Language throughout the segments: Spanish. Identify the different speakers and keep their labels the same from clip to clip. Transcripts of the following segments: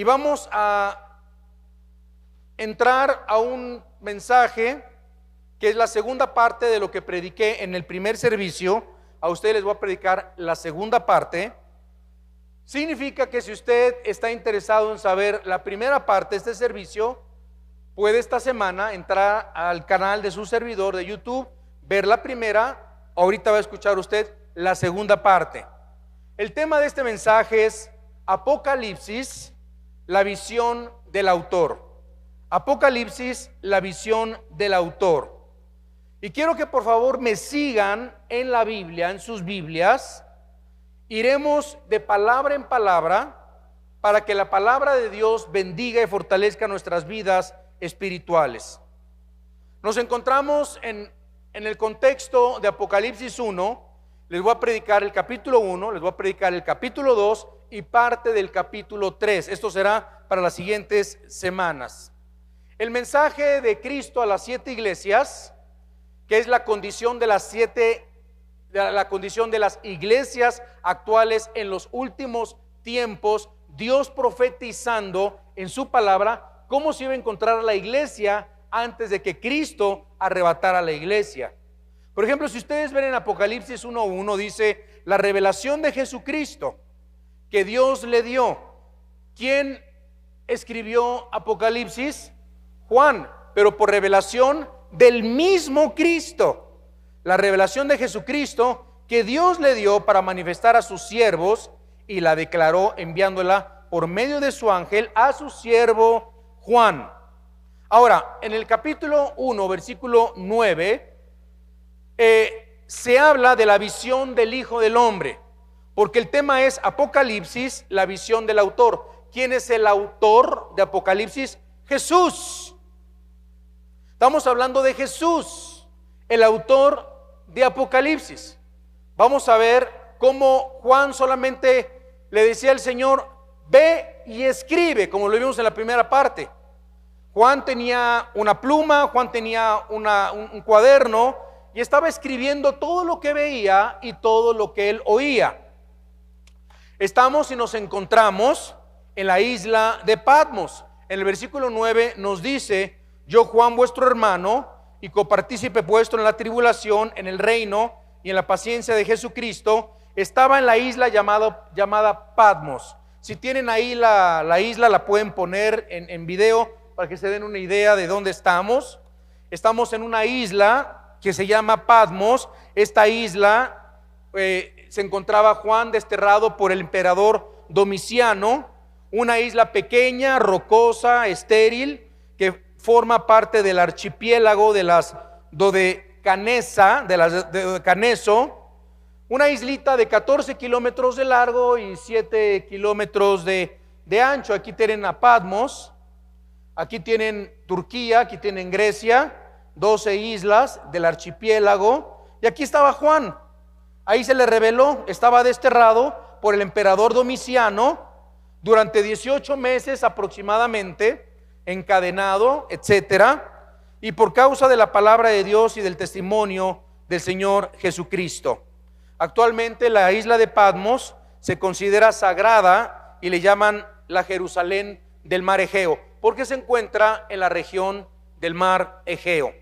Speaker 1: Y vamos a entrar a un mensaje que es la segunda parte de lo que prediqué en el primer servicio. A ustedes les voy a predicar la segunda parte. Significa que si usted está interesado en saber la primera parte de este servicio, puede esta semana entrar al canal de su servidor de YouTube, ver la primera, ahorita va a escuchar usted la segunda parte. El tema de este mensaje es Apocalipsis la visión del autor. Apocalipsis, la visión del autor. Y quiero que por favor me sigan en la Biblia, en sus Biblias. Iremos de palabra en palabra para que la palabra de Dios bendiga y fortalezca nuestras vidas espirituales. Nos encontramos en, el contexto de Apocalipsis 1. Les voy a predicar el capítulo 1, les voy a predicar el capítulo 2 y parte del capítulo 3. Esto será para las siguientes semanas. El mensaje de Cristo a las siete iglesias, que es la condición de las siete la condición de las iglesias actuales en los últimos tiempos, Dios profetizando en su palabra cómo se iba a encontrar la iglesia antes de que Cristo arrebatara la iglesia. Por ejemplo, si ustedes ven en Apocalipsis 1.1, dice, la revelación de Jesucristo, que Dios le dio. ¿Quién escribió Apocalipsis? Juan, pero por revelación del mismo Cristo. La revelación de Jesucristo que Dios le dio para manifestar a sus siervos y la declaró enviándola por medio de su ángel a su siervo Juan. Ahora, en el capítulo 1, versículo 9, eh, se habla de la visión del Hijo del Hombre. Porque el tema es Apocalipsis, la visión del autor. ¿Quién es el autor de Apocalipsis? Jesús. Estamos hablando de Jesús, el autor de Apocalipsis. Vamos a ver cómo Juan solamente le decía al Señor, ve y escribe, como lo vimos en la primera parte. Juan tenía una pluma, Juan tenía un cuaderno y estaba escribiendo todo lo que veía y todo lo que él oía. Estamos y nos encontramos en la isla de Patmos. En el versículo 9 nos dice, yo Juan vuestro hermano y copartícipe puesto en la tribulación, en el reino y en la paciencia de Jesucristo, estaba en la isla llamado, llamada Patmos. Si tienen ahí la, isla, la pueden poner en, en video para que se den una idea de dónde estamos. Estamos en una isla que se llama Patmos. Esta isla eh, se encontraba Juan desterrado por el emperador Domiciano, una isla pequeña, rocosa, estéril, que forma parte del archipiélago de las Dodecanesa, de las Dodecaneso, una islita de 14 kilómetros de largo y 7 kilómetros de, de, ancho. Aquí tienen a Patmos, aquí tienen Turquía, aquí tienen Grecia, 12 islas del archipiélago, y aquí estaba Juan Ahí se le reveló, estaba desterrado por el emperador Domiciano durante 18 meses aproximadamente, encadenado, etcétera, y por causa de la palabra de Dios y del testimonio del Señor Jesucristo. Actualmente la isla de Padmos se considera sagrada y le llaman la Jerusalén del mar Egeo, porque se encuentra en la región del mar Egeo.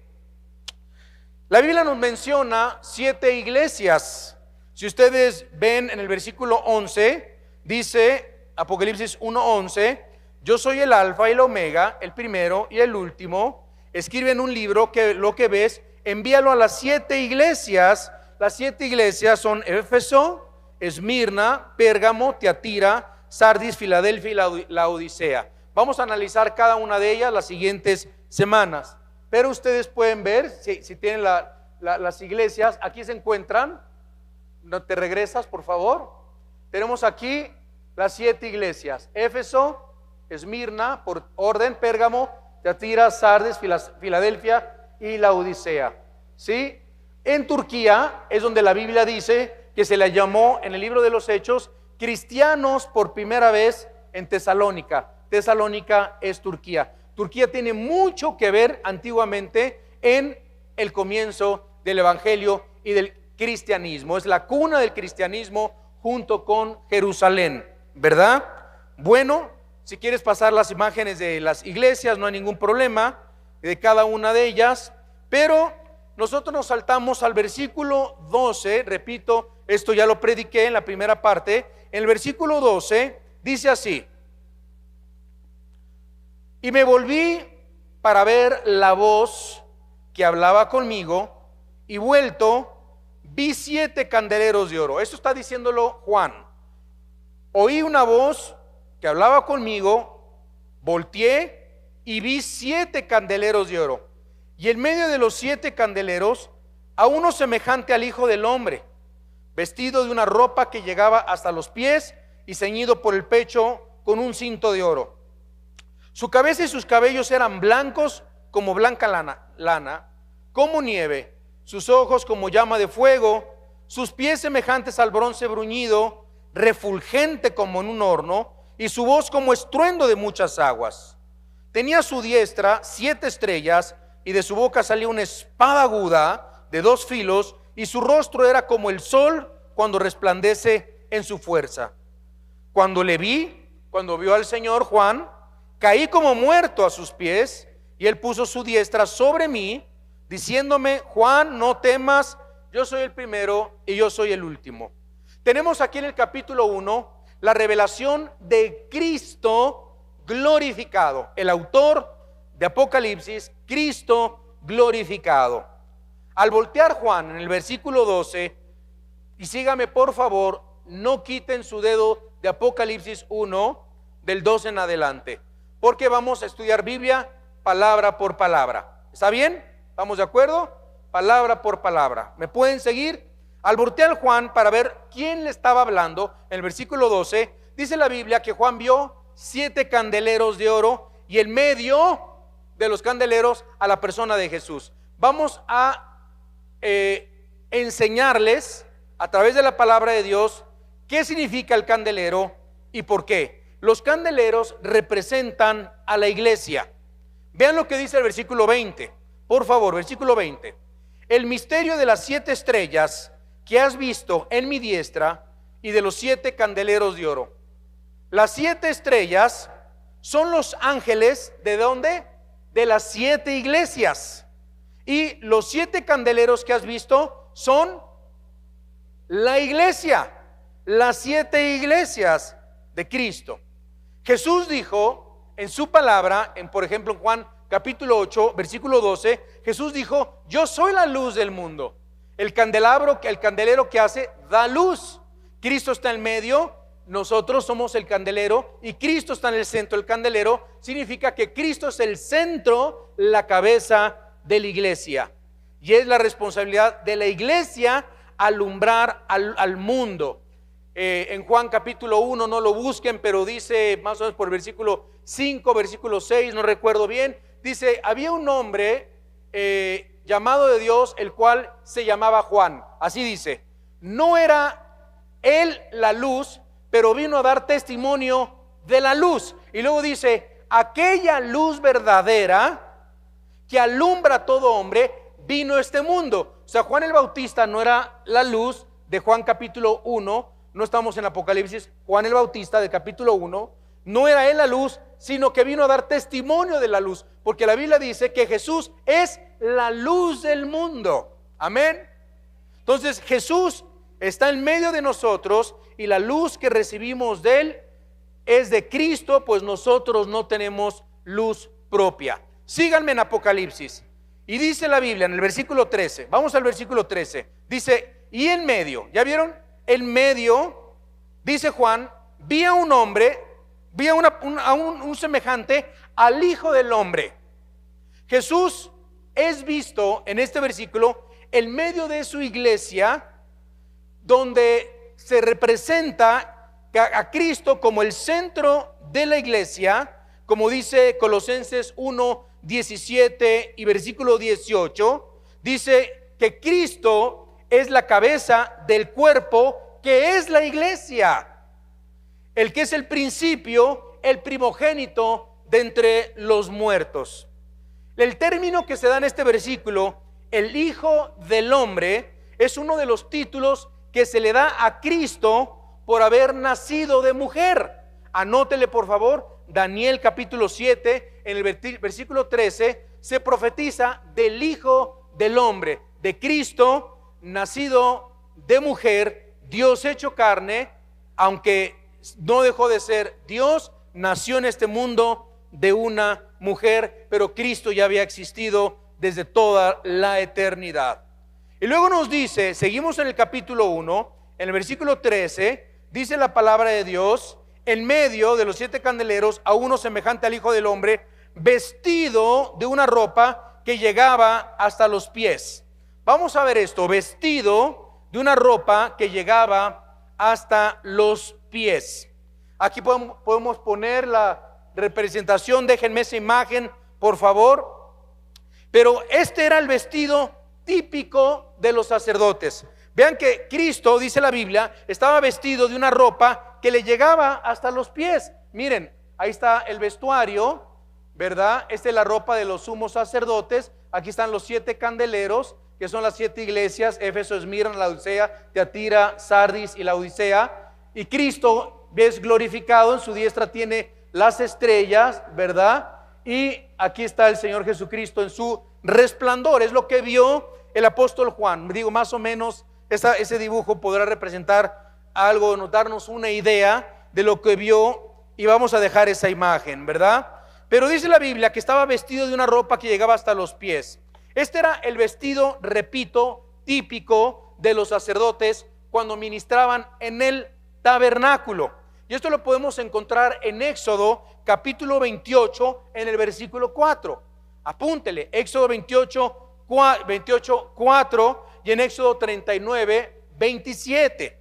Speaker 1: La Biblia nos menciona siete iglesias si ustedes ven en el versículo 11, dice Apocalipsis 1:11, yo soy el alfa y el omega, el primero y el último. Escribe en un libro que lo que ves, envíalo a las siete iglesias. Las siete iglesias son Éfeso, Esmirna, Pérgamo, Teatira, Sardis, Filadelfia y la Odisea. Vamos a analizar cada una de ellas las siguientes semanas. Pero ustedes pueden ver, si, tienen las iglesias, aquí se encuentran ¿No te regresas, por favor? Tenemos aquí las siete iglesias: Éfeso, Esmirna, por orden, Pérgamo, Teatira, Sardes, Filadelfia y la Odisea. ¿Sí? En Turquía es donde la Biblia dice que se le llamó en el libro de los Hechos cristianos por primera vez en Tesalónica. Tesalónica es Turquía. Turquía tiene mucho que ver antiguamente en el comienzo del Evangelio y del cristianismo, es la cuna del cristianismo junto con Jerusalén, ¿verdad? Bueno, si quieres pasar las imágenes de las iglesias, no hay ningún problema de cada una de ellas, pero nosotros nos saltamos al versículo 12, repito, esto ya lo prediqué en la primera parte, en el versículo 12 dice así, y me volví para ver la voz que hablaba conmigo, y vuelto vi siete candeleros de oro. Esto está diciéndolo Juan. Oí una voz que hablaba conmigo, volteé y vi siete candeleros de oro. Y en medio de los siete candeleros, a uno semejante al Hijo del Hombre, vestido de una ropa que llegaba hasta los pies y ceñido por el pecho con un cinto de oro. Su cabeza y sus cabellos eran blancos como blanca lana, lana como nieve sus ojos como llama de fuego, sus pies semejantes al bronce bruñido, refulgente como en un horno, y su voz como estruendo de muchas aguas. Tenía su diestra siete estrellas, y de su boca salía una espada aguda de dos filos, y su rostro era como el sol cuando resplandece en su fuerza. Cuando le vi, cuando vio al Señor Juan, caí como muerto a sus pies, y él puso su diestra sobre mí, diciéndome, Juan, no temas, yo soy el primero y yo soy el último. Tenemos aquí en el capítulo 1 la revelación de Cristo glorificado, el autor de Apocalipsis, Cristo glorificado. Al voltear Juan en el versículo 12, y sígame por favor, no quiten su dedo de Apocalipsis 1, del 12 en adelante, porque vamos a estudiar Biblia palabra por palabra. ¿Está bien? ¿Estamos de acuerdo? Palabra por palabra. ¿Me pueden seguir? Al Juan para ver quién le estaba hablando, en el versículo 12, dice la Biblia que Juan vio siete candeleros de oro y el medio de los candeleros a la persona de Jesús. Vamos a eh, enseñarles a través de la palabra de Dios qué significa el candelero y por qué. Los candeleros representan a la iglesia. Vean lo que dice el versículo 20. Por favor, versículo 20. El misterio de las siete estrellas que has visto en mi diestra y de los siete candeleros de oro. Las siete estrellas son los ángeles de dónde? De las siete iglesias. Y los siete candeleros que has visto son la iglesia, las siete iglesias de Cristo. Jesús dijo en su palabra, en por ejemplo en Juan capítulo 8, versículo 12, Jesús dijo, yo soy la luz del mundo. El candelabro, el candelero que hace, da luz. Cristo está en medio, nosotros somos el candelero y Cristo está en el centro. El candelero significa que Cristo es el centro, la cabeza de la iglesia. Y es la responsabilidad de la iglesia alumbrar al, mundo. Eh, en Juan capítulo 1, no lo busquen, pero dice más o menos por versículo 5, versículo 6, no recuerdo bien, Dice, había un hombre eh, llamado de Dios, el cual se llamaba Juan. Así dice, no era él la luz, pero vino a dar testimonio de la luz. Y luego dice, aquella luz verdadera que alumbra a todo hombre, vino a este mundo. O sea, Juan el Bautista no era la luz de Juan capítulo 1, no estamos en Apocalipsis, Juan el Bautista de capítulo 1 no era Él la luz, sino que vino a dar testimonio de la luz, porque la Biblia dice que Jesús es la luz del mundo. Amén. Entonces Jesús está en medio de nosotros y la luz que recibimos de Él es de Cristo, pues nosotros no tenemos luz propia. Síganme en Apocalipsis. Y dice la Biblia en el versículo 13, vamos al versículo 13, dice, y en medio, ¿ya vieron? En medio, dice Juan, vi a un hombre Vía un, un semejante al Hijo del Hombre. Jesús es visto en este versículo en medio de su iglesia, donde se representa a Cristo como el centro de la iglesia, como dice Colosenses 1, 17 y versículo 18, dice que Cristo es la cabeza del cuerpo que es la iglesia el que es el principio, el primogénito de entre los muertos. El término que se da en este versículo, el Hijo del Hombre, es uno de los títulos que se le da a Cristo por haber nacido de mujer. Anótele por favor, Daniel capítulo 7, en el versículo 13, se profetiza del Hijo del Hombre, de Cristo, nacido de mujer, Dios hecho carne, aunque no dejó de ser Dios, nació en este mundo de una mujer, pero Cristo ya había existido desde toda la eternidad. Y luego nos dice, seguimos en el capítulo 1, en el versículo 13, dice la palabra de Dios, en medio de los siete candeleros, a uno semejante al Hijo del Hombre, vestido de una ropa que llegaba hasta los pies. Vamos a ver esto, vestido de una ropa que llegaba hasta los pies. Aquí podemos, poner la representación, déjenme esa imagen, por favor. Pero este era el vestido típico de los sacerdotes. Vean que Cristo, dice la Biblia, estaba vestido de una ropa que le llegaba hasta los pies. Miren, ahí está el vestuario, ¿verdad? Esta es la ropa de los sumos sacerdotes. Aquí están los siete candeleros, que son las siete iglesias, Éfeso, Esmirna, la Odisea, Teatira, Sardis y la Odisea y Cristo es glorificado, en su diestra tiene las estrellas, ¿verdad? Y aquí está el Señor Jesucristo en su resplandor, es lo que vio el apóstol Juan. Digo, más o menos ese dibujo podrá representar algo, darnos una idea de lo que vio y vamos a dejar esa imagen, ¿verdad? Pero dice la Biblia que estaba vestido de una ropa que llegaba hasta los pies. Este era el vestido, repito, típico de los sacerdotes cuando ministraban en el tabernáculo. Y esto lo podemos encontrar en Éxodo capítulo 28 en el versículo 4. Apúntele, Éxodo 28, 28, 4 y en Éxodo 39, 27.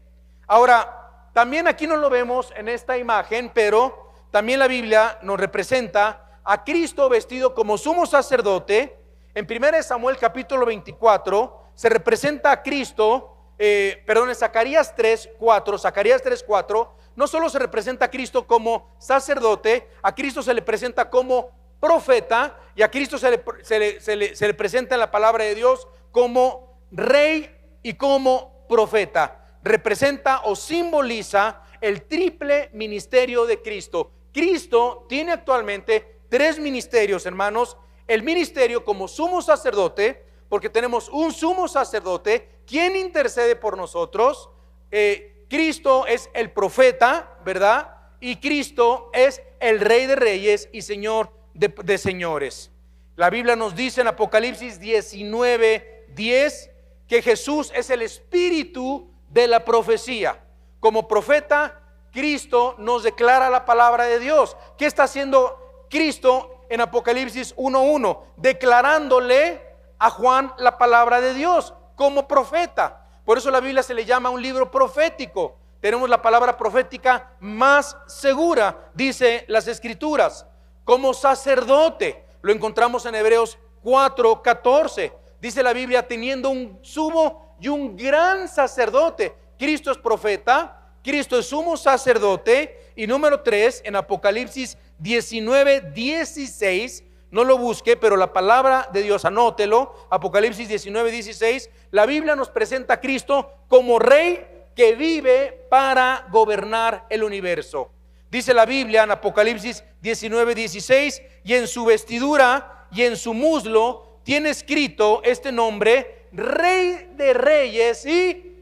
Speaker 1: Ahora, también aquí no lo vemos en esta imagen, pero también la Biblia nos representa a Cristo vestido como sumo sacerdote. En 1 Samuel capítulo 24 se representa a Cristo eh, perdón, en Zacarías 3, 4, Zacarías 3, 4, no solo se representa a Cristo como sacerdote, a Cristo se le presenta como profeta y a Cristo se se le presenta en la palabra de Dios como rey y como profeta. Representa o simboliza el triple ministerio de Cristo. Cristo tiene actualmente tres ministerios, hermanos. El ministerio como sumo sacerdote, porque tenemos un sumo sacerdote, quien intercede por nosotros. Eh, Cristo es el profeta, ¿verdad? Y Cristo es el rey de reyes y señor de, señores. La Biblia nos dice en Apocalipsis 19, 10, que Jesús es el espíritu de la profecía. Como profeta, Cristo nos declara la palabra de Dios. ¿Qué está haciendo Cristo en Apocalipsis 1.1? Declarándole a Juan la palabra de Dios como profeta. Por eso la Biblia se le llama un libro profético. Tenemos la palabra profética más segura, dice las escrituras. Como sacerdote, lo encontramos en Hebreos 4, 14. Dice la Biblia, teniendo un sumo y un gran sacerdote. Cristo es profeta, Cristo es sumo sacerdote. Y número 3, en Apocalipsis 19, 16, no lo busque, pero la palabra de Dios, anótelo. Apocalipsis 19, 16. La Biblia nos presenta a Cristo como rey que vive para gobernar el universo. Dice la Biblia en Apocalipsis 19, 16, y en su vestidura y en su muslo tiene escrito este nombre, Rey de Reyes y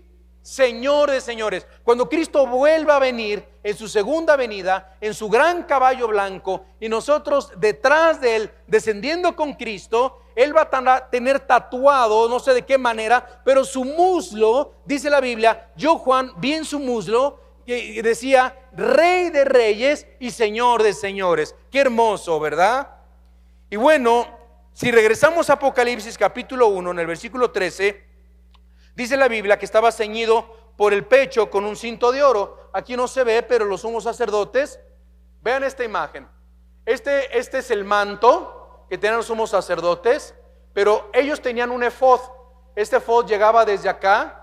Speaker 1: Señor de señores. Cuando Cristo vuelva a venir en su segunda venida, en su gran caballo blanco, y nosotros detrás de él, descendiendo con Cristo, él va a tener tatuado, no sé de qué manera, pero su muslo, dice la Biblia, yo Juan vi en su muslo que decía, rey de reyes y señor de señores. Qué hermoso, ¿verdad? Y bueno, si regresamos a Apocalipsis capítulo 1, en el versículo 13, Dice la Biblia que estaba ceñido por el pecho con un cinto de oro. Aquí no se ve, pero los sumos sacerdotes, vean esta imagen. Este, este es el manto que tenían los sumos sacerdotes, pero ellos tenían un efod. Este efod llegaba desde acá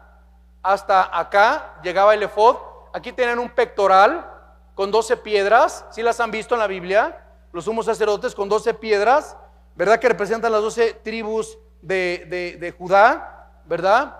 Speaker 1: hasta acá, llegaba el efod. Aquí tienen un pectoral con 12 piedras, si las han visto en la Biblia, los sumos sacerdotes con 12 piedras, ¿verdad? Que representan las 12 tribus de, de Judá, ¿verdad?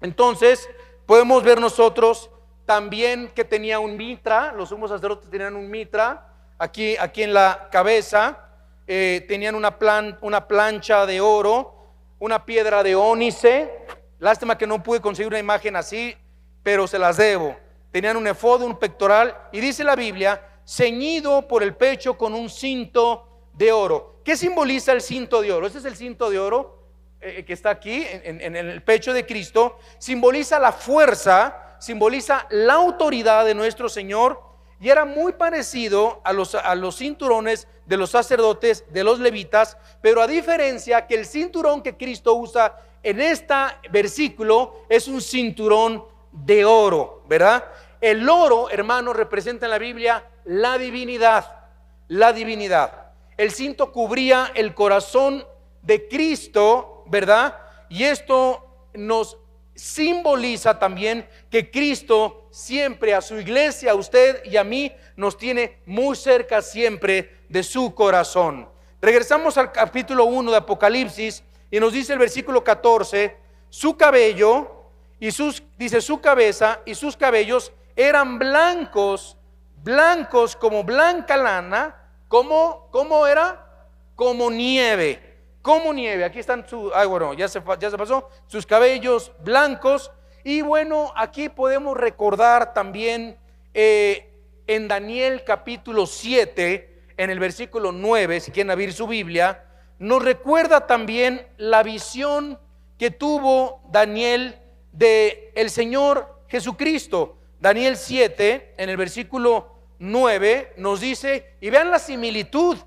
Speaker 1: Entonces, podemos ver nosotros también que tenía un mitra, los sumos sacerdotes tenían un mitra, aquí, aquí en la cabeza, eh, tenían una, plancha de oro, una piedra de ónice, lástima que no pude conseguir una imagen así, pero se las debo. Tenían un efodo, un pectoral, y dice la Biblia, ceñido por el pecho con un cinto de oro. ¿Qué simboliza el cinto de oro? Ese es el cinto de oro eh, eh, que está aquí en, el pecho de Cristo, simboliza la fuerza, simboliza la autoridad de nuestro Señor y era muy parecido a los, a los, cinturones de los sacerdotes, de los levitas, pero a diferencia que el cinturón que Cristo usa en este versículo es un cinturón de oro, ¿verdad? El oro, hermano, representa en la Biblia la divinidad, la divinidad. El cinto cubría el corazón de Cristo ¿verdad? Y esto nos simboliza también que Cristo siempre a su iglesia, a usted y a mí, nos tiene muy cerca siempre de su corazón. Regresamos al capítulo 1 de Apocalipsis y nos dice el versículo 14, su cabello y sus, dice su cabeza y sus cabellos eran blancos, blancos como blanca lana, como, como era, como nieve como nieve. Aquí están su, Ay, ah, bueno, ya se, ya se pasó, sus cabellos blancos. Y bueno, aquí podemos recordar también eh, en Daniel capítulo 7, en el versículo 9, si quieren abrir su Biblia, nos recuerda también la visión que tuvo Daniel de el Señor Jesucristo. Daniel 7, en el versículo 9, nos dice, y vean la similitud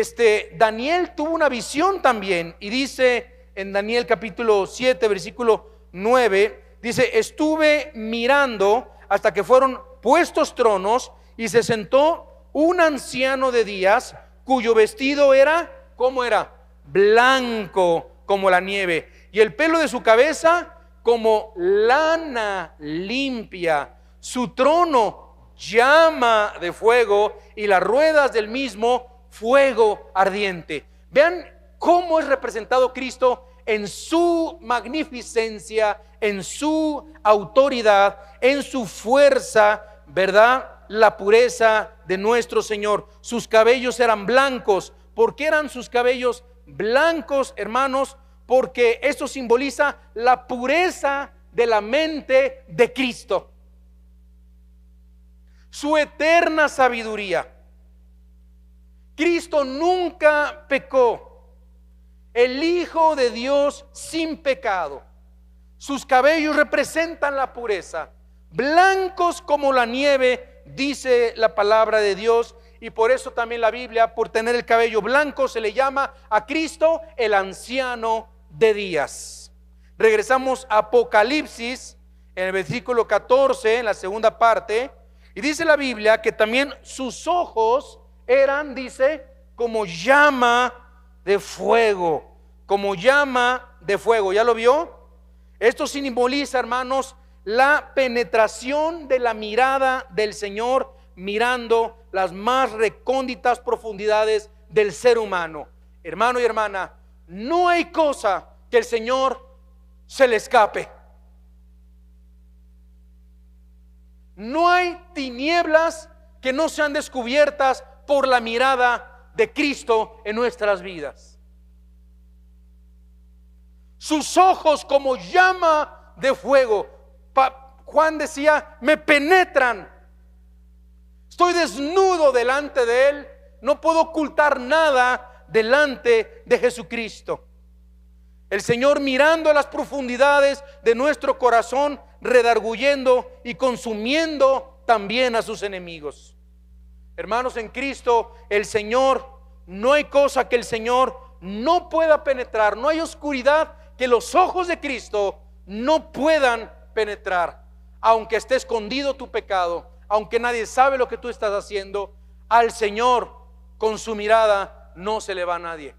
Speaker 1: este, Daniel tuvo una visión también y dice en Daniel capítulo 7, versículo 9, dice, estuve mirando hasta que fueron puestos tronos y se sentó un anciano de días cuyo vestido era, ¿cómo era? Blanco como la nieve y el pelo de su cabeza como lana limpia. Su trono llama de fuego y las ruedas del mismo fuego ardiente. Vean cómo es representado Cristo en su magnificencia, en su autoridad, en su fuerza, ¿verdad? La pureza de nuestro Señor. Sus cabellos eran blancos. ¿Por qué eran sus cabellos blancos, hermanos? Porque esto simboliza la pureza de la mente de Cristo. Su eterna sabiduría. Cristo nunca pecó. El Hijo de Dios sin pecado. Sus cabellos representan la pureza. Blancos como la nieve, dice la palabra de Dios. Y por eso también la Biblia, por tener el cabello blanco, se le llama a Cristo el anciano de días. Regresamos a Apocalipsis, en el versículo 14, en la segunda parte. Y dice la Biblia que también sus ojos eran, dice, como llama de fuego, como llama de fuego. ¿Ya lo vio? Esto simboliza, hermanos, la penetración de la mirada del Señor mirando las más recónditas profundidades del ser humano. Hermano y hermana, no hay cosa que el Señor se le escape. No hay tinieblas que no sean descubiertas por la mirada de Cristo en nuestras vidas. Sus ojos como llama de fuego. Juan decía, me penetran. Estoy desnudo delante de Él. No puedo ocultar nada delante de Jesucristo. El Señor mirando a las profundidades de nuestro corazón, redarguyendo y consumiendo también a sus enemigos. Hermanos en Cristo, el Señor, no hay cosa que el Señor no pueda penetrar, no hay oscuridad que los ojos de Cristo no puedan penetrar. Aunque esté escondido tu pecado, aunque nadie sabe lo que tú estás haciendo, al Señor con su mirada no se le va a nadie.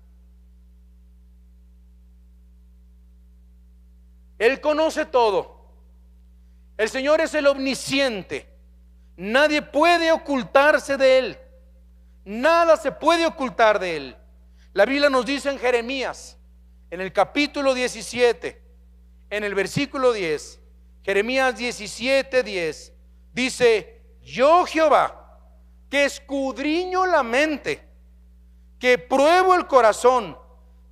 Speaker 1: Él conoce todo. El Señor es el omnisciente. Nadie puede ocultarse de Él. Nada se puede ocultar de Él. La Biblia nos dice en Jeremías, en el capítulo 17, en el versículo 10, Jeremías 17, 10, dice, yo Jehová, que escudriño la mente, que pruebo el corazón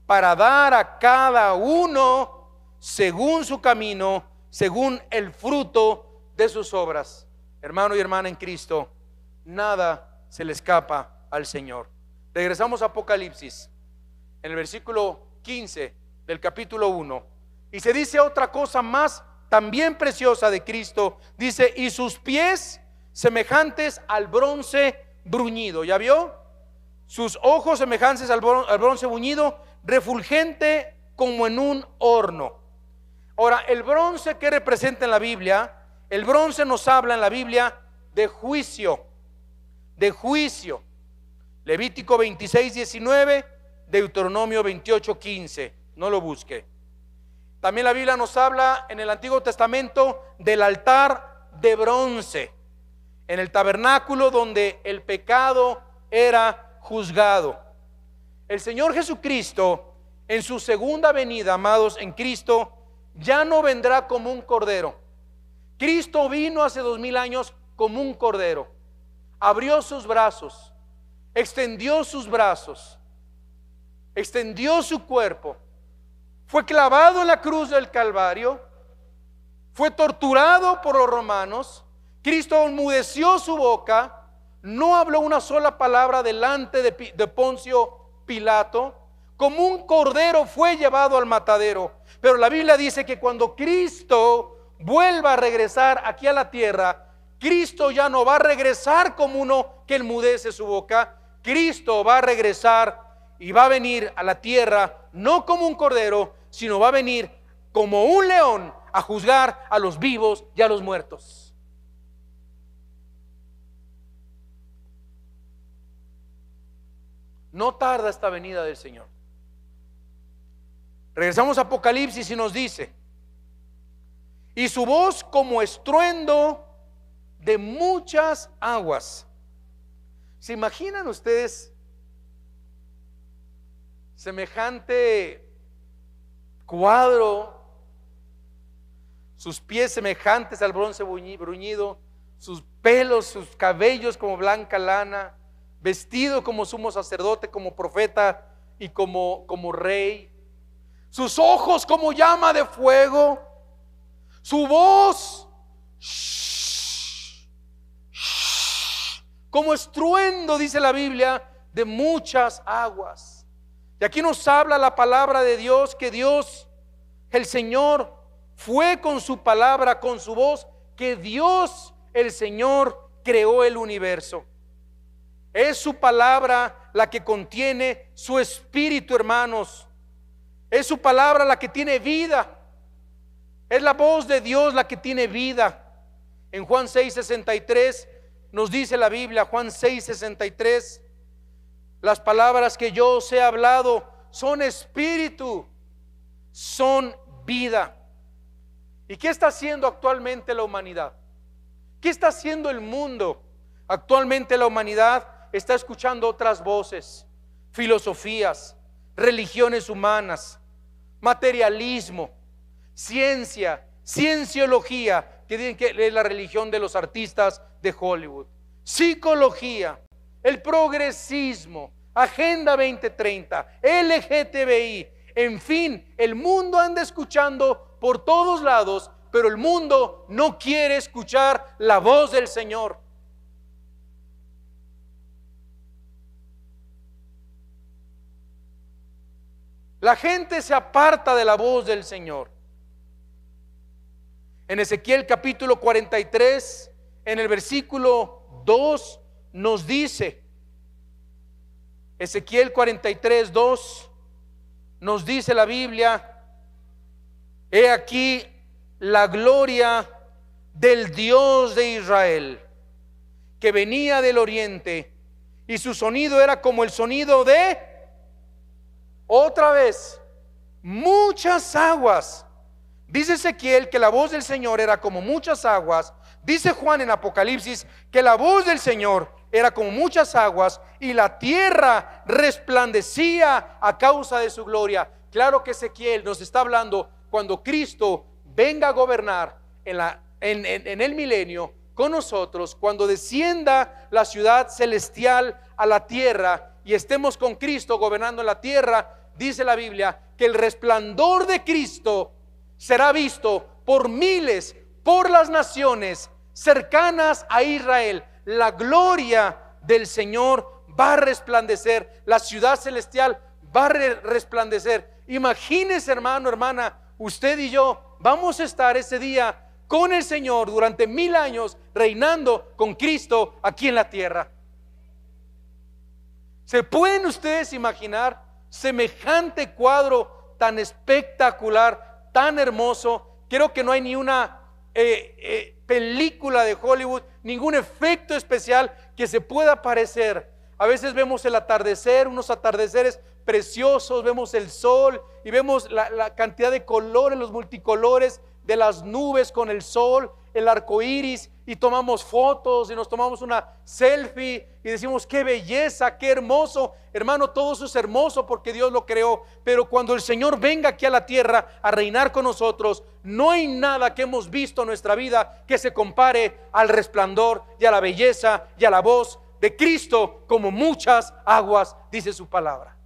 Speaker 1: para dar a cada uno según su camino, según el fruto de sus obras hermano y hermana en Cristo, nada se le escapa al Señor. Regresamos a Apocalipsis, en el versículo 15 del capítulo 1. Y se dice otra cosa más también preciosa de Cristo. Dice, y sus pies semejantes al bronce bruñido. ¿Ya vio? Sus ojos semejantes al, bronce bruñido, refulgente como en un horno. Ahora, el bronce que representa en la Biblia el bronce nos habla en la Biblia de juicio, de juicio. Levítico 26, 19, Deuteronomio 28, 15. No lo busque. También la Biblia nos habla en el Antiguo Testamento del altar de bronce, en el tabernáculo donde el pecado era juzgado. El Señor Jesucristo, en su segunda venida, amados en Cristo, ya no vendrá como un cordero Cristo vino hace dos mil años como un cordero, abrió sus brazos, extendió sus brazos, extendió su cuerpo, fue clavado en la cruz del Calvario, fue torturado por los romanos, Cristo enmudeció su boca, no habló una sola palabra delante de, de Poncio Pilato, como un cordero fue llevado al matadero. Pero la Biblia dice que cuando Cristo vuelva a regresar aquí a la tierra, Cristo ya no va a regresar como uno que enmudece su boca. Cristo va a regresar y va a venir a la tierra no como un cordero, sino va a venir como un león a juzgar a los vivos y a los muertos. No tarda esta venida del Señor. Regresamos a Apocalipsis y nos dice, y su voz como estruendo de muchas aguas. ¿Se imaginan ustedes semejante cuadro? Sus pies semejantes al bronce bruñido, sus pelos, sus cabellos como blanca lana, vestido como sumo sacerdote, como profeta y como, como rey, sus ojos como llama de fuego su voz, como estruendo, dice la Biblia, de muchas aguas. Y aquí nos habla la palabra de Dios, que Dios, el Señor, fue con su palabra, con su voz, que Dios, el Señor, creó el universo. Es su palabra la que contiene su espíritu, hermanos. Es su palabra la que tiene vida. Es la voz de Dios la que tiene vida. En Juan 6:63 nos dice la Biblia, Juan 6:63, las palabras que yo os he hablado son espíritu, son vida. ¿Y qué está haciendo actualmente la humanidad? ¿Qué está haciendo el mundo? Actualmente la humanidad está escuchando otras voces, filosofías, religiones humanas, materialismo ciencia, cienciología, que dicen que es la religión de los artistas de Hollywood, psicología, el progresismo, Agenda 2030, LGTBI, en fin, el mundo anda escuchando por todos lados, pero el mundo no quiere escuchar la voz del Señor. La gente se aparta de la voz del Señor. En Ezequiel capítulo 43, en el versículo 2, nos dice, Ezequiel 43, 2, nos dice la Biblia, he aquí la gloria del Dios de Israel, que venía del oriente, y su sonido era como el sonido de, otra vez, muchas aguas Dice Ezequiel que la voz del Señor era como muchas aguas. Dice Juan en Apocalipsis que la voz del Señor era como muchas aguas y la tierra resplandecía a causa de su gloria. Claro que Ezequiel nos está hablando cuando Cristo venga a gobernar en, el milenio con nosotros, cuando descienda la ciudad celestial a la tierra y estemos con Cristo gobernando la tierra, dice la Biblia, que el resplandor de Cristo será visto por miles, por las naciones cercanas a Israel. La gloria del Señor va a resplandecer, la ciudad celestial va a resplandecer. Imagínese, hermano, hermana, usted y yo vamos a estar ese día con el Señor durante mil años, reinando con Cristo aquí en la tierra. ¿Se pueden ustedes imaginar semejante cuadro tan espectacular tan hermoso. Creo que no hay ni una eh, eh, película de Hollywood, ningún efecto especial que se pueda parecer. A veces vemos el atardecer, unos atardeceres preciosos, vemos el sol y vemos la, la cantidad de colores, los multicolores de las nubes con el sol el arco iris y tomamos fotos y nos tomamos una selfie y decimos qué belleza, qué hermoso. Hermano, todo eso es hermoso porque Dios lo creó. Pero cuando el Señor venga aquí a la tierra a reinar con nosotros, no hay nada que hemos visto en nuestra vida que se compare al resplandor y a la belleza y a la voz de Cristo como muchas aguas, dice su palabra.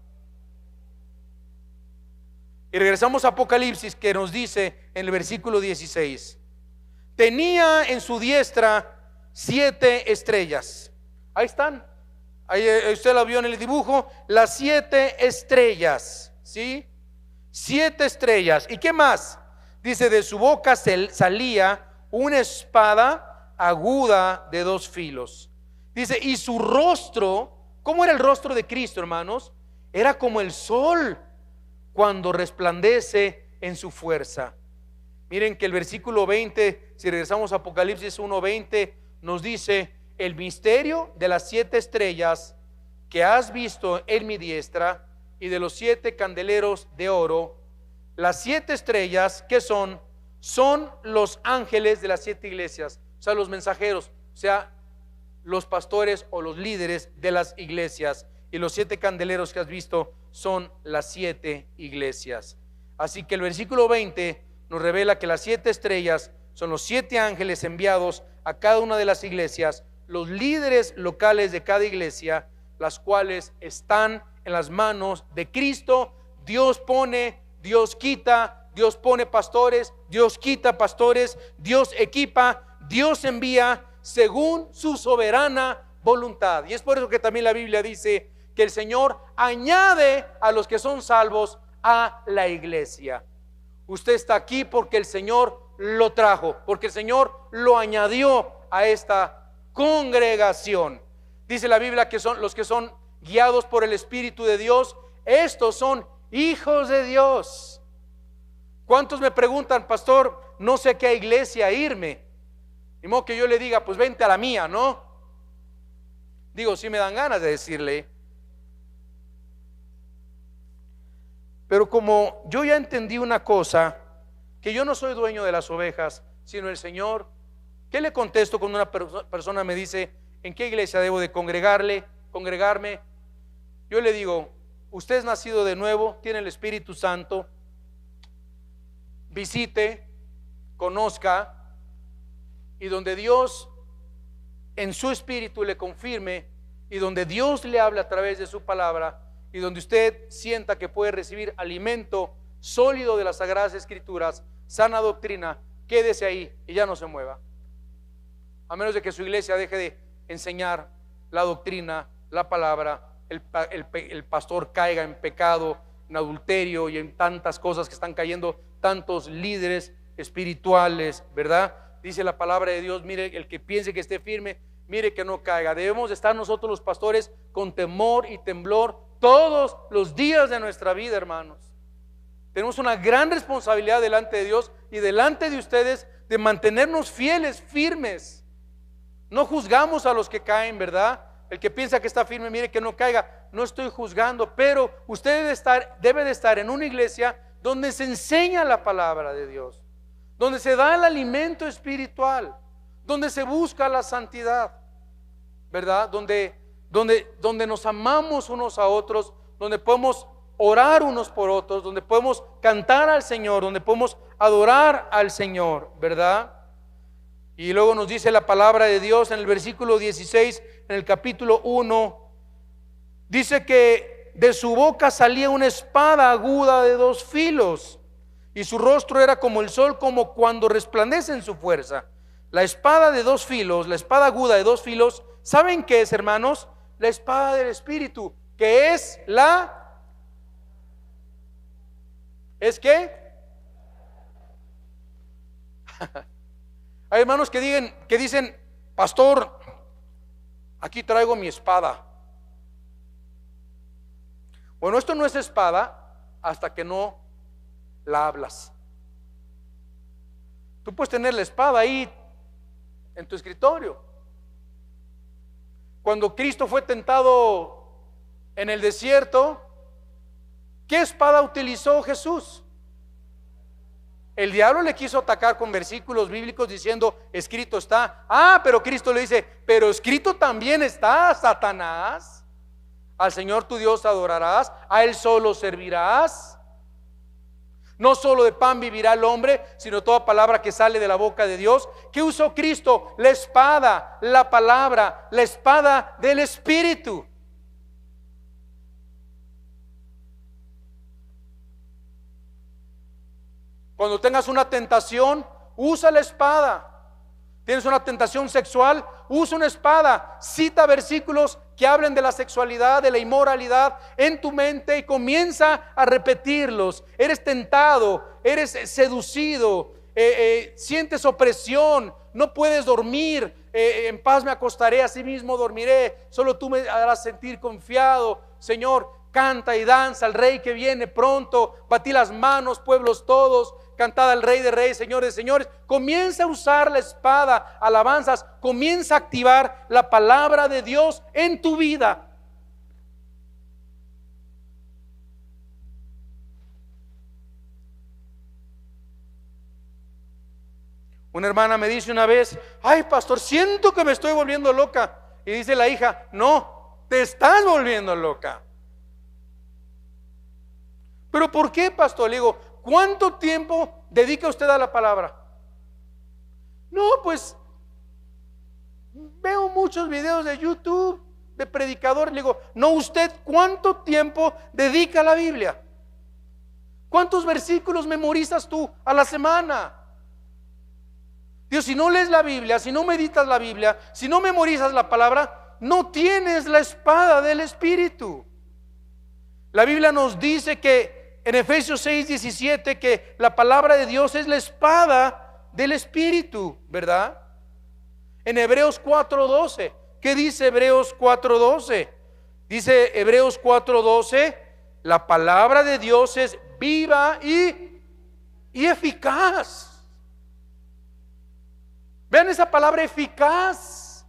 Speaker 1: Y regresamos a Apocalipsis que nos dice en el versículo 16. Tenía en su diestra siete estrellas. Ahí están. Eh, ahí usted la vio en el dibujo. Las siete estrellas. ¿Sí? Siete estrellas. ¿Y qué más? Dice, de su boca salía una espada aguda de dos filos. Dice, y su rostro, ¿cómo era el rostro de Cristo, hermanos? Era como el sol cuando resplandece en su fuerza. Miren que el versículo 20, si regresamos a Apocalipsis 1:20, nos dice, el misterio de las siete estrellas que has visto en mi diestra y de los siete candeleros de oro, las siete estrellas que son, son los ángeles de las siete iglesias, o sea, los mensajeros, o sea, los pastores o los líderes de las iglesias. Y los siete candeleros que has visto son las siete iglesias. Así que el versículo 20 nos revela que las siete estrellas son los siete ángeles enviados a cada una de las iglesias, los líderes locales de cada iglesia, las cuales están en las manos de Cristo. Dios pone, Dios quita, Dios pone pastores, Dios quita pastores, Dios equipa, Dios envía según su soberana voluntad. Y es por eso que también la Biblia dice que el Señor añade a los que son salvos a la iglesia. Usted está aquí porque el Señor lo trajo, porque el Señor lo añadió a esta congregación. Dice la Biblia que son los que son guiados por el Espíritu de Dios, estos son hijos de Dios. ¿Cuántos me preguntan, pastor, no sé a qué iglesia irme? Y modo que yo le diga, pues vente a la mía, ¿no? Digo, si sí me dan ganas de decirle, Pero como yo ya entendí una cosa, que yo no soy dueño de las ovejas, sino el Señor, ¿qué le contesto cuando una persona me dice, ¿en qué iglesia debo de congregarle, congregarme? Yo le digo, usted es nacido de nuevo, tiene el Espíritu Santo, visite, conozca, y donde Dios en su espíritu le confirme, y donde Dios le habla a través de su palabra, y donde usted sienta que puede recibir alimento sólido de las Sagradas Escrituras, sana doctrina, quédese ahí y ya no se mueva. A menos de que su iglesia deje de enseñar la doctrina, la palabra, el, pastor caiga en pecado, en adulterio y en tantas cosas que están cayendo tantos líderes espirituales, ¿verdad? Dice la palabra de Dios, mire, el que piense que esté firme, mire que no caiga. Debemos estar nosotros los pastores con temor y temblor todos los días de nuestra vida, hermanos. Tenemos una gran responsabilidad delante de Dios y delante de ustedes de mantenernos fieles, firmes. No juzgamos a los que caen, ¿verdad? El que piensa que está firme, mire que no caiga. No estoy juzgando, pero usted debe, estar, debe de estar en una iglesia donde se enseña la palabra de Dios, donde se da el alimento espiritual donde se busca la santidad, ¿verdad? Donde, donde, donde nos amamos unos a otros, donde podemos orar unos por otros, donde podemos cantar al Señor, donde podemos adorar al Señor, ¿verdad? Y luego nos dice la palabra de Dios en el versículo 16, en el capítulo 1, dice que de su boca salía una espada aguda de dos filos y su rostro era como el sol, como cuando resplandece en su fuerza. La espada de dos filos, la espada aguda de dos filos, ¿saben qué es, hermanos? La espada del Espíritu, que es la... ¿Es qué? Hay hermanos que, dicen, que dicen, pastor, aquí traigo mi espada. Bueno, esto no es espada hasta que no la hablas. Tú puedes tener la espada ahí en tu escritorio. Cuando Cristo fue tentado en el desierto, ¿qué espada utilizó Jesús? El diablo le quiso atacar con versículos bíblicos diciendo, escrito está. Ah, pero Cristo le dice, pero escrito también está, Satanás. Al Señor tu Dios adorarás, a Él solo servirás no solo de pan vivirá el hombre, sino toda palabra que sale de la boca de Dios. ¿Qué usó Cristo? La espada, la palabra, la espada del Espíritu. Cuando tengas una tentación, usa la espada. Tienes una tentación sexual, usa una espada. Cita versículos que hablen de la sexualidad, de la inmoralidad en tu mente y comienza a repetirlos. Eres tentado, eres eh, seducido, eh, eh, sientes opresión, no puedes dormir, en paz me acostaré, así mismo dormiré, solo tú me harás sentir confiado. Señor, canta y danza al rey que viene pronto, batí las manos, pueblos todos, cantada al Rey de Reyes, Señores Señores. Comienza a usar la espada, alabanzas, comienza a activar la palabra de Dios en tu vida. Una hermana me dice una vez, ay pastor, siento que me estoy volviendo loca. Y dice la hija, no, te estás volviendo loca. Pero ¿por qué, pastor? Le digo, ¿Cuánto tiempo dedica usted a la palabra? No, pues veo muchos videos de YouTube de predicador. Le digo, no, usted, ¿cuánto tiempo dedica a la Biblia? ¿Cuántos versículos memorizas tú a la semana? Dios, si no lees la Biblia, si no meditas la Biblia, si no memorizas la palabra, no tienes la espada del Espíritu. La Biblia nos dice que en Efesios 6, 17 que la palabra de Dios es la espada del Espíritu, ¿verdad? En Hebreos 4:12. 12. ¿Qué dice Hebreos 4.12? Dice Hebreos 4.12: la palabra de Dios es viva y, y eficaz. Vean esa palabra eficaz.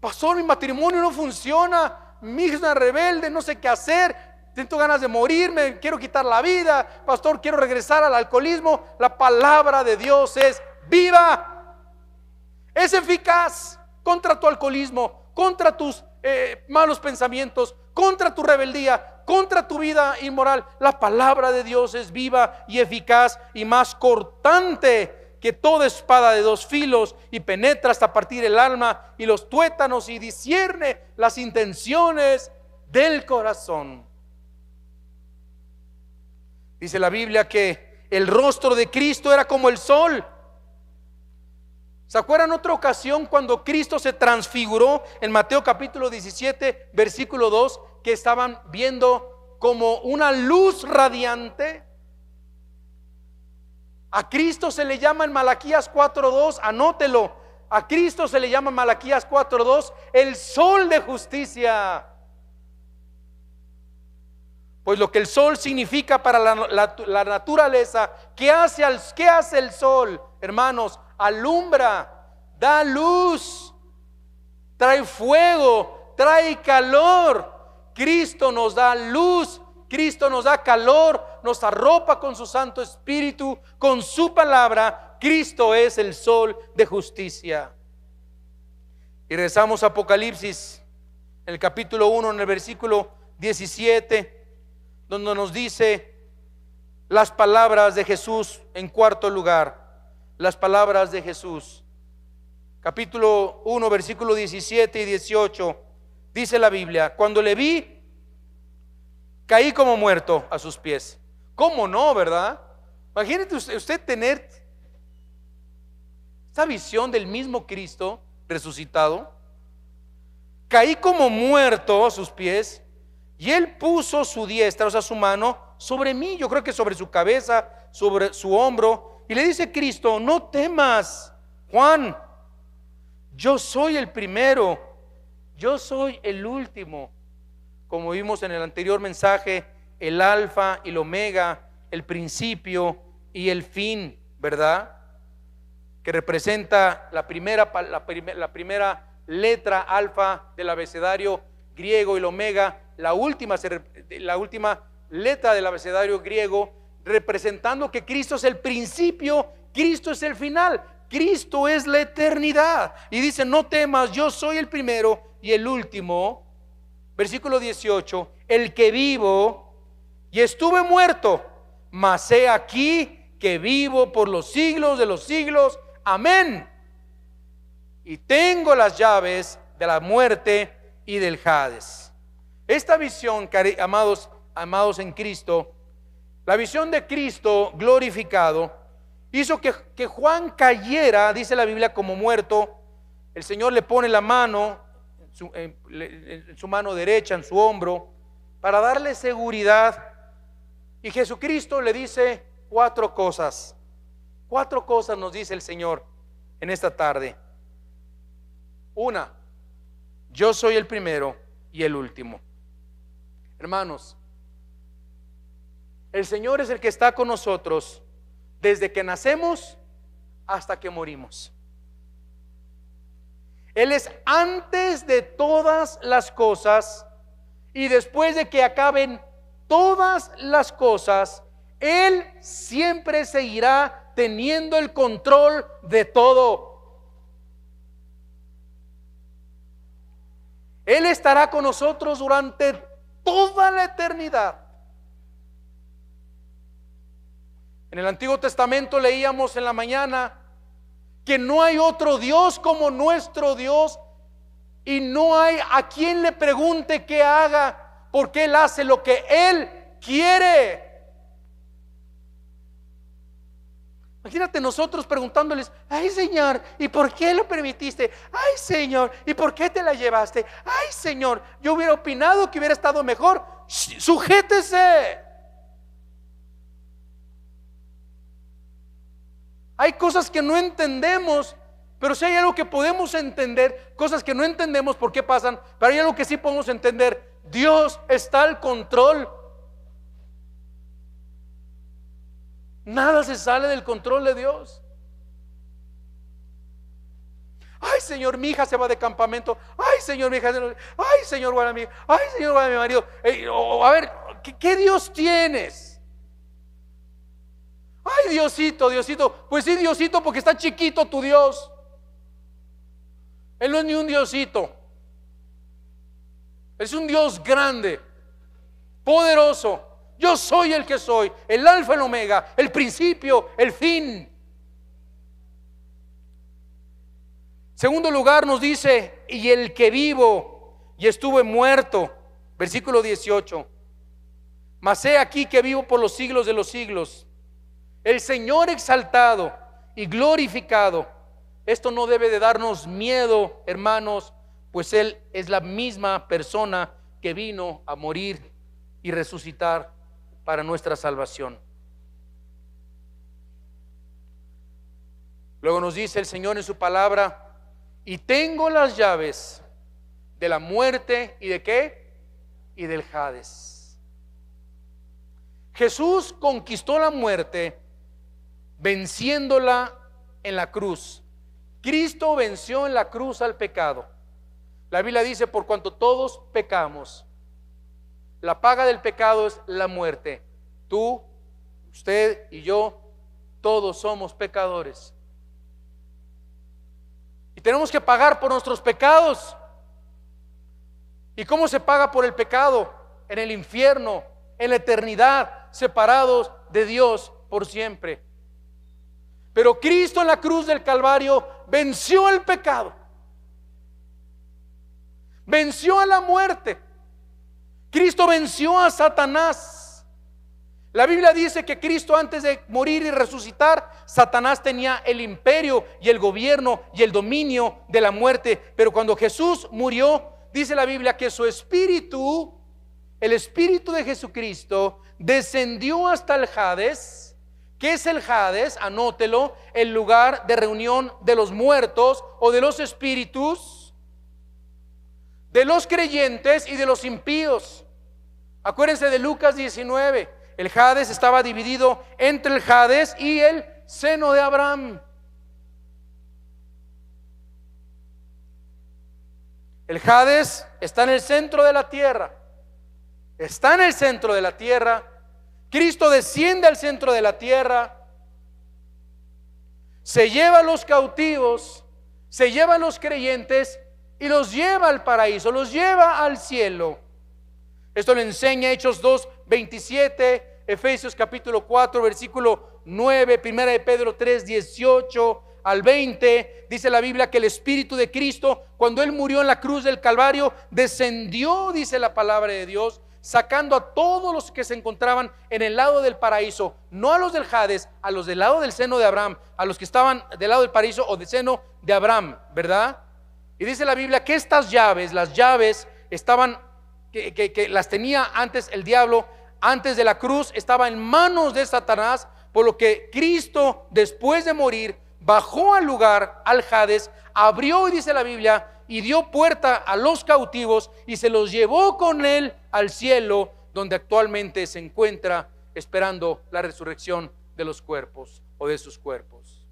Speaker 1: Pasó mi matrimonio no funciona. Mi hija rebelde, no sé qué hacer. Tengo ganas de morirme, quiero quitar la vida, pastor, quiero regresar al alcoholismo. La palabra de Dios es viva, es eficaz contra tu alcoholismo, contra tus eh, malos pensamientos, contra tu rebeldía, contra tu vida inmoral. La palabra de Dios es viva y eficaz y más cortante que toda espada de dos filos y penetra hasta partir el alma y los tuétanos y discierne las intenciones del corazón. Dice la Biblia que el rostro de Cristo era como el sol. ¿Se acuerdan otra ocasión cuando Cristo se transfiguró en Mateo capítulo 17, versículo 2, que estaban viendo como una luz radiante? A Cristo se le llama en Malaquías 4.2, anótelo, a Cristo se le llama en Malaquías 4.2 el sol de justicia. Pues lo que el sol significa para la, naturaleza, ¿qué hace, al, ¿qué hace el sol, hermanos? Alumbra, da luz, trae fuego, trae calor. Cristo nos da luz, Cristo nos da calor, nos arropa con su Santo Espíritu, con su palabra. Cristo es el sol de justicia. Y rezamos Apocalipsis, el capítulo 1, en el versículo 17 donde nos dice las palabras de Jesús en cuarto lugar. Las palabras de Jesús. Capítulo 1, versículo 17 y 18. Dice la Biblia, cuando le vi, caí como muerto a sus pies. ¿Cómo no, verdad? Imagínate usted, usted tener esta visión del mismo Cristo resucitado. Caí como muerto a sus pies y él puso su diestra, o sea, su mano, sobre mí, yo creo que sobre su cabeza, sobre su hombro. Y le dice Cristo, no temas, Juan, yo soy el primero, yo soy el último. Como vimos en el anterior mensaje, el alfa y el omega, el principio y el fin, ¿verdad? Que representa la primera, la, primera letra alfa del abecedario griego y el omega la última, letra del abecedario griego, representando que Cristo es el principio, Cristo es el final, Cristo es la eternidad. Y dice, no temas, yo soy el primero y el último. Versículo 18, el que vivo y estuve muerto, mas he aquí que vivo por los siglos de los siglos. Amén. Y tengo las llaves de la muerte y del Hades. Esta visión, amados, amados en Cristo, la visión de Cristo glorificado hizo que, Juan cayera, dice la Biblia, como muerto. El Señor le pone la mano, su mano derecha, en su hombro, para darle seguridad. Y Jesucristo le dice cuatro cosas. Cuatro cosas nos dice el Señor en esta tarde. Una, yo soy el primero y el último. Hermanos, el Señor es el que está con nosotros desde que nacemos hasta que morimos. Él es antes de todas las cosas y después de que acaben todas las cosas, Él siempre seguirá teniendo el control de todo. Él estará con nosotros durante toda la eternidad. En el Antiguo Testamento leíamos en la mañana que no hay otro Dios como nuestro Dios y no hay a quien le pregunte qué haga, porque Él hace lo que Él quiere. Imagínate nosotros preguntándoles, ay Señor, ¿y por qué lo permitiste? Ay Señor, ¿y por qué te la llevaste? Ay Señor, yo hubiera opinado que hubiera estado mejor. Sujétese. Hay cosas que no entendemos, pero si hay algo que podemos entender, cosas que no entendemos por qué pasan, pero hay algo que sí podemos entender. Dios está al control Nada se sale del control de Dios. Ay, Señor, mi hija se va de campamento. Ay, Señor, mi hija. Ay, Señor, guarda mi Ay, Señor, guarda mi marido. a ver, ¿qué, ¿qué, Dios tienes? Ay, Diosito, Diosito. Pues sí, Diosito, porque está chiquito tu Dios. Él no es ni un Diosito. Es un Dios grande, poderoso, yo soy el que soy, el alfa y el omega, el principio, el fin. Segundo lugar nos dice, y el que vivo y estuve muerto, versículo 18, mas he aquí que vivo por los siglos de los siglos, el Señor exaltado y glorificado. Esto no debe de darnos miedo, hermanos, pues Él es la misma persona que vino a morir y resucitar para nuestra salvación. Luego nos dice el Señor en su palabra, y tengo las llaves de la muerte y de qué? Y del Hades. Jesús conquistó la muerte venciéndola en la cruz. Cristo venció en la cruz al pecado. La Biblia dice, por cuanto todos pecamos, la paga del pecado es la muerte. Tú, usted y yo, todos somos pecadores. Y tenemos que pagar por nuestros pecados. ¿Y cómo se paga por el pecado? En el infierno, en la eternidad, separados de Dios por siempre. Pero Cristo en la cruz del Calvario venció el pecado, venció a la muerte. Cristo venció a Satanás. La Biblia dice que Cristo antes de morir y resucitar, Satanás tenía el imperio y el gobierno y el dominio de la muerte. Pero cuando Jesús murió, dice la Biblia que su espíritu, el espíritu de Jesucristo, descendió hasta el Hades. que es el Hades? Anótelo, el lugar de reunión de los muertos o de los espíritus, de los creyentes y de los impíos. Acuérdense de Lucas 19. El Hades estaba dividido entre el Hades y el seno de Abraham. El Hades está en el centro de la tierra. Está en el centro de la tierra. Cristo desciende al centro de la tierra. Se lleva a los cautivos, se lleva a los creyentes y los lleva al paraíso, los lleva al cielo. Esto lo enseña Hechos 2, 27, Efesios capítulo 4, versículo 9, Primera de Pedro 3, 18 al 20. Dice la Biblia que el Espíritu de Cristo, cuando Él murió en la cruz del Calvario, descendió, dice la palabra de Dios, sacando a todos los que se encontraban en el lado del paraíso, no a los del Hades, a los del lado del seno de Abraham, a los que estaban del lado del paraíso o del seno de Abraham, ¿verdad? Y dice la Biblia que estas llaves, las llaves, estaban que, las tenía antes el diablo, antes de la cruz, estaba en manos de Satanás, por lo que Cristo, después de morir, bajó al lugar, al Hades, abrió, y dice la Biblia, y dio puerta a los cautivos y se los llevó con él al cielo, donde actualmente se encuentra esperando la resurrección de los cuerpos o de sus cuerpos.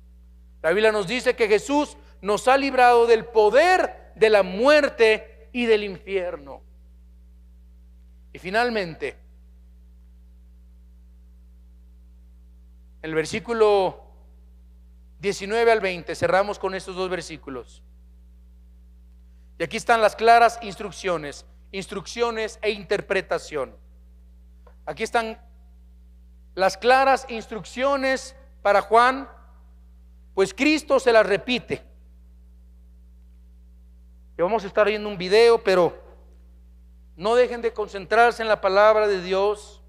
Speaker 1: La Biblia nos dice que Jesús nos ha librado del poder de la muerte y del infierno. Y finalmente, el versículo 19 al 20, cerramos con estos dos versículos. Y aquí están las claras instrucciones, instrucciones e interpretación. Aquí están las claras instrucciones para Juan, pues Cristo se las repite. Y vamos a estar viendo un video, pero no dejen de concentrarse en la palabra de Dios.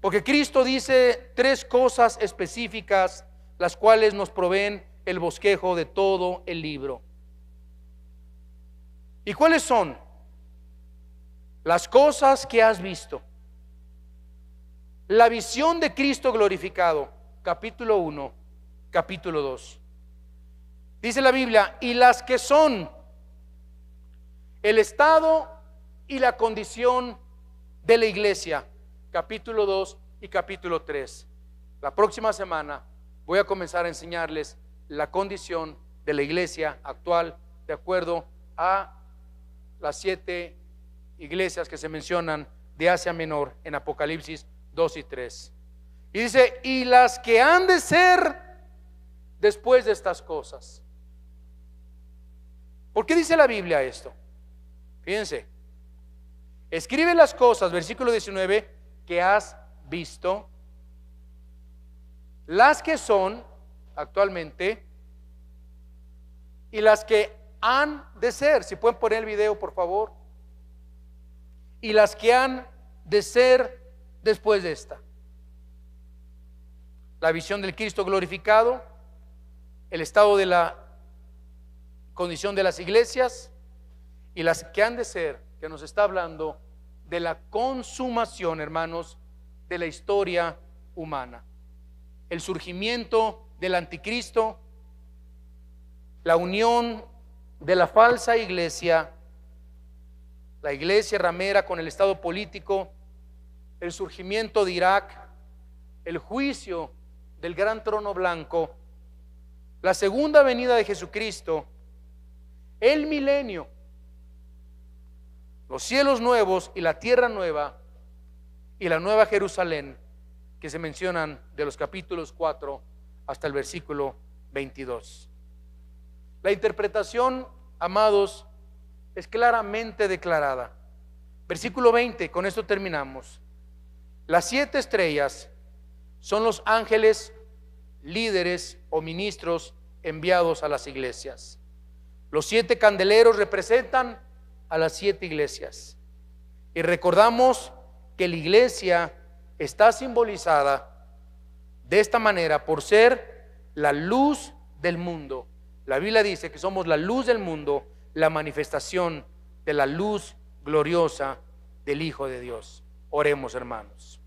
Speaker 1: Porque Cristo dice tres cosas específicas, las cuales nos proveen el bosquejo de todo el libro. ¿Y cuáles son? Las cosas que has visto. La visión de Cristo glorificado, capítulo 1, capítulo 2. Dice la Biblia, y las que son el estado y la condición de la iglesia, capítulo 2 y capítulo 3. La próxima semana voy a comenzar a enseñarles la condición de la iglesia actual de acuerdo a las siete iglesias que se mencionan de Asia Menor en Apocalipsis 2 y 3. Y dice, y las que han de ser después de estas cosas. ¿Por qué dice la Biblia esto? Fíjense, escribe las cosas, versículo 19, que has visto, las que son actualmente y las que han de ser. Si pueden poner el video, por favor. Y las que han de ser después de esta. La visión del Cristo glorificado, el estado de la condición de las iglesias, y las que han de ser, que nos está hablando de la consumación, hermanos, de la historia humana. El surgimiento del anticristo, la unión de la falsa iglesia, la iglesia ramera con el Estado político, el surgimiento de Irak, el juicio del gran trono blanco, la segunda venida de Jesucristo, el milenio, los cielos nuevos y la tierra nueva y la nueva Jerusalén que se mencionan de los capítulos 4 hasta el versículo 22. La interpretación, amados, es claramente declarada. Versículo 20, con esto terminamos. Las siete estrellas son los ángeles líderes o ministros enviados a las iglesias. Los siete candeleros representan a las siete iglesias. Y recordamos que la iglesia está simbolizada de esta manera por ser la luz del mundo. La Biblia dice que somos la luz del mundo, la manifestación de la luz gloriosa del Hijo de Dios. Oremos, hermanos.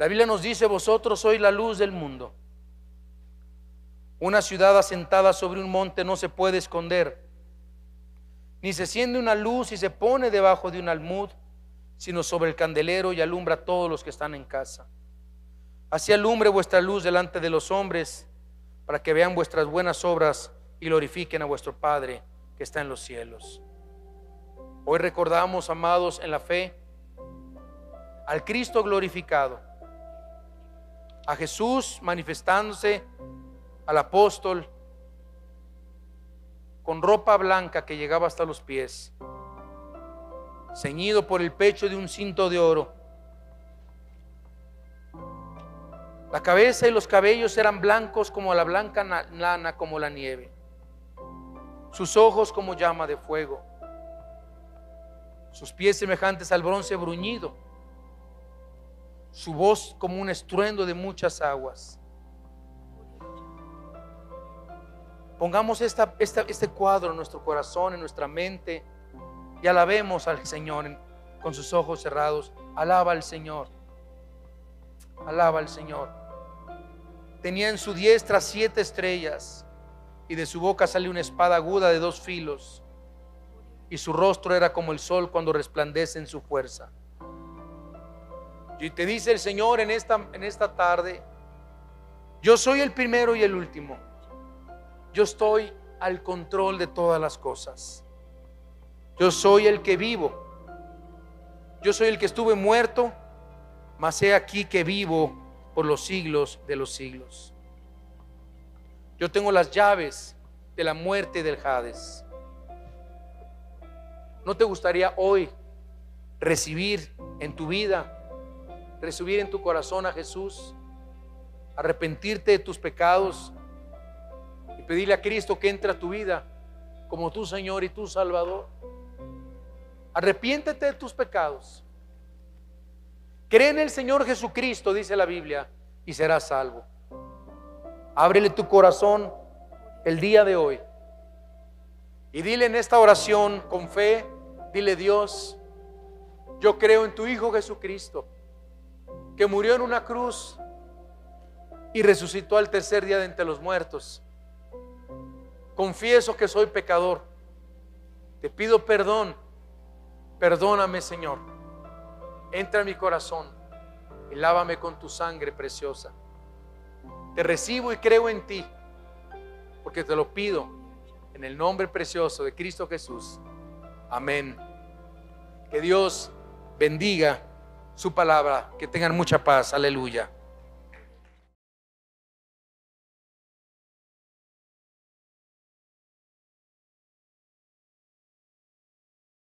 Speaker 1: La Biblia nos dice, vosotros sois la luz del mundo. Una ciudad asentada sobre un monte no se puede esconder, ni se siente una luz y se pone debajo de un almud, sino sobre el candelero y alumbra a todos los que están en casa. Así alumbre vuestra luz delante de los hombres, para que vean vuestras buenas obras y glorifiquen a vuestro Padre que está en los cielos. Hoy recordamos, amados, en la fe, al Cristo glorificado a Jesús manifestándose al apóstol con ropa blanca que llegaba hasta los pies, ceñido por el pecho de un cinto de oro. La cabeza y los cabellos eran blancos como la blanca lana, como la nieve. Sus ojos como llama de fuego. Sus pies semejantes al bronce bruñido su voz como un estruendo de muchas aguas. Pongamos esta, este cuadro en nuestro corazón, en nuestra mente, y alabemos al Señor con sus ojos cerrados. Alaba al Señor. Alaba al Señor. Tenía en su diestra siete estrellas, y de su boca salió una espada aguda de dos filos, y su rostro era como el sol cuando resplandece en su fuerza. Y te dice el Señor en esta, en esta tarde, yo soy el primero y el último. Yo estoy al control de todas las cosas. Yo soy el que vivo. Yo soy el que estuve muerto, mas he aquí que vivo por los siglos de los siglos. Yo tengo las llaves de la muerte del Hades. ¿No te gustaría hoy recibir en tu vida recibir en tu corazón a Jesús, arrepentirte de tus pecados y pedirle a Cristo que entre a tu vida como tu Señor y tu Salvador. Arrepiéntete de tus pecados. Cree en el Señor Jesucristo, dice la Biblia, y serás salvo. Ábrele tu corazón el día de hoy. Y dile en esta oración con fe, dile Dios, yo creo en tu Hijo Jesucristo que murió en una cruz y resucitó al tercer día de entre los muertos. Confieso que soy pecador. Te pido perdón. Perdóname, Señor. Entra en mi corazón y lávame con tu sangre preciosa. Te recibo y creo en ti, porque te lo pido en el nombre precioso de Cristo Jesús. Amén. Que Dios bendiga su palabra. Que tengan mucha paz. Aleluya.